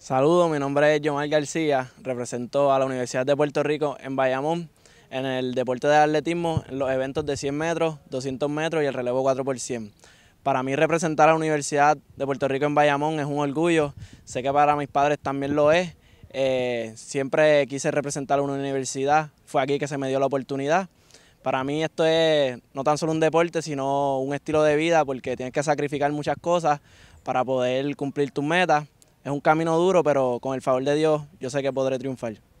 Saludos, mi nombre es Yomar García, represento a la Universidad de Puerto Rico en Bayamón en el deporte de atletismo, en los eventos de 100 metros, 200 metros y el relevo 4x100. Para mí representar a la Universidad de Puerto Rico en Bayamón es un orgullo, sé que para mis padres también lo es. Eh, siempre quise representar a una universidad, fue aquí que se me dio la oportunidad. Para mí esto es no tan solo un deporte, sino un estilo de vida porque tienes que sacrificar muchas cosas para poder cumplir tus metas es un camino duro, pero con el favor de Dios yo sé que podré triunfar.